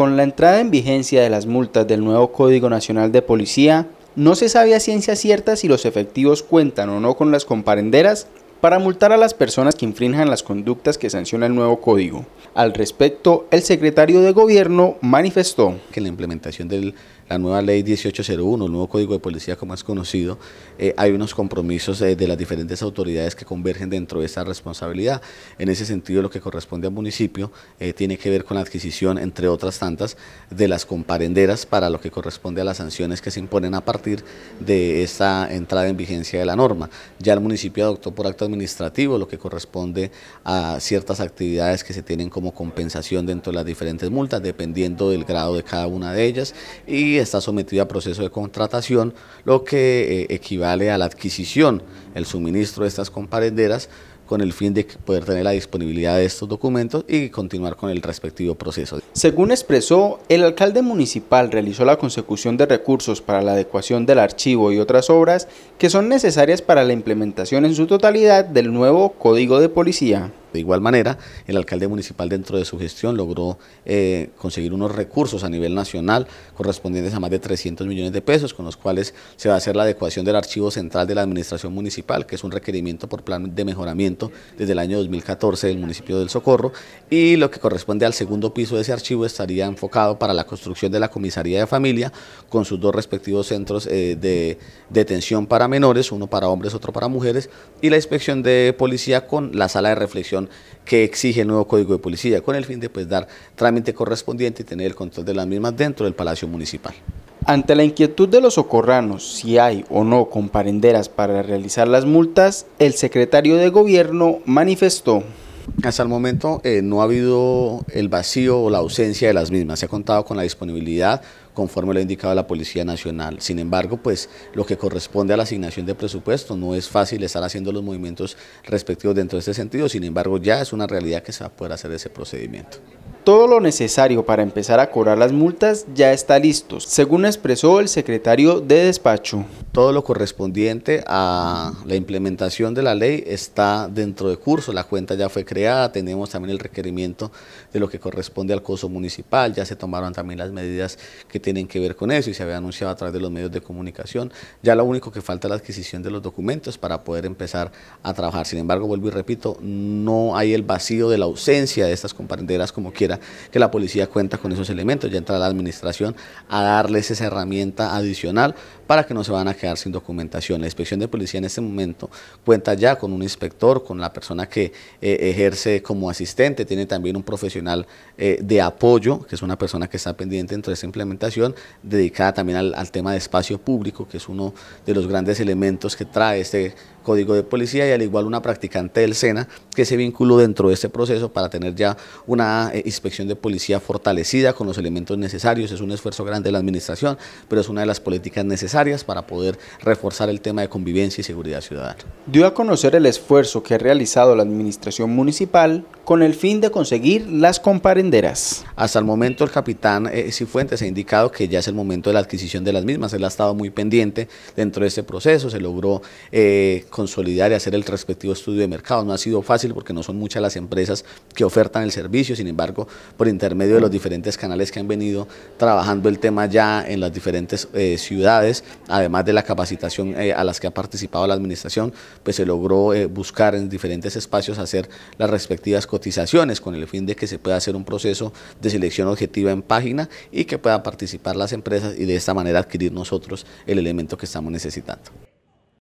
Con la entrada en vigencia de las multas del nuevo Código Nacional de Policía, no se sabe a ciencia cierta si los efectivos cuentan o no con las comparenderas para multar a las personas que infrinjan las conductas que sanciona el nuevo código. Al respecto, el secretario de Gobierno manifestó que la implementación del la nueva ley 1801, el nuevo código de policía como es conocido, eh, hay unos compromisos de las diferentes autoridades que convergen dentro de esa responsabilidad. En ese sentido, lo que corresponde al municipio eh, tiene que ver con la adquisición, entre otras tantas, de las comparenderas para lo que corresponde a las sanciones que se imponen a partir de esta entrada en vigencia de la norma. Ya el municipio adoptó por acto administrativo lo que corresponde a ciertas actividades que se tienen como compensación dentro de las diferentes multas, dependiendo del grado de cada una de ellas. Y está sometida a proceso de contratación, lo que eh, equivale a la adquisición, el suministro de estas comparenderas con el fin de poder tener la disponibilidad de estos documentos y continuar con el respectivo proceso. Según expresó, el alcalde municipal realizó la consecución de recursos para la adecuación del archivo y otras obras que son necesarias para la implementación en su totalidad del nuevo Código de Policía. De igual manera, el alcalde municipal dentro de su gestión logró eh, conseguir unos recursos a nivel nacional correspondientes a más de 300 millones de pesos, con los cuales se va a hacer la adecuación del archivo central de la administración municipal, que es un requerimiento por plan de mejoramiento desde el año 2014 del municipio del Socorro, y lo que corresponde al segundo piso de ese archivo estaría enfocado para la construcción de la comisaría de familia, con sus dos respectivos centros eh, de detención para menores, uno para hombres, otro para mujeres, y la inspección de policía con la sala de reflexión que exige el nuevo Código de Policía, con el fin de pues, dar trámite correspondiente y tener el control de las mismas dentro del Palacio Municipal. Ante la inquietud de los socorranos si hay o no comparenderas para realizar las multas, el secretario de Gobierno manifestó. Hasta el momento eh, no ha habido el vacío o la ausencia de las mismas. Se ha contado con la disponibilidad, conforme lo ha indicado la Policía Nacional. Sin embargo, pues lo que corresponde a la asignación de presupuesto no es fácil estar haciendo los movimientos respectivos dentro de este sentido, sin embargo ya es una realidad que se va a poder hacer ese procedimiento. Todo lo necesario para empezar a cobrar las multas ya está listo, según expresó el secretario de despacho. Todo lo correspondiente a la implementación de la ley está dentro de curso, la cuenta ya fue creada, tenemos también el requerimiento de lo que corresponde al costo municipal, ya se tomaron también las medidas que tienen que ver con eso y se había anunciado a través de los medios de comunicación. Ya lo único que falta es la adquisición de los documentos para poder empezar a trabajar. Sin embargo, vuelvo y repito, no hay el vacío de la ausencia de estas comparenderas como quiera que la policía cuenta con esos elementos, ya entra la administración a darles esa herramienta adicional para que no se van a quedar sin documentación. La inspección de policía en este momento cuenta ya con un inspector, con la persona que eh, ejerce como asistente, tiene también un profesional eh, de apoyo, que es una persona que está pendiente dentro de esta implementación, dedicada también al, tema de espacio público, que es uno de los grandes elementos que trae este código de policía y al igual una practicante del SENA que se vinculó dentro de este proceso para tener ya una eh, inspección de policía fortalecida con los elementos necesarios. Es un esfuerzo grande de la administración, pero es una de las políticas necesarias para poder reforzar el tema de convivencia y seguridad ciudadana. Dio a conocer el esfuerzo que ha realizado la administración municipal con el fin de conseguir las comparenderas. Hasta el momento el capitán eh, Cifuentes ha indicado que ya es el momento de la adquisición de las mismas. Él ha estado muy pendiente dentro de este proceso, se logró eh, consolidar y hacer el respectivo estudio de mercado. No ha sido fácil porque no son muchas las empresas que ofertan el servicio, sin embargo, por intermedio de los mm. diferentes canales que han venido trabajando el tema ya en las diferentes eh, ciudades, además de la capacitación eh, a las que ha participado la administración, pues se logró eh, buscar en diferentes espacios hacer las respectivas cotizaciones con el fin de que se pueda hacer un proceso de selección objetiva en página y que puedan participar las empresas y de esta manera adquirir nosotros el elemento que estamos necesitando.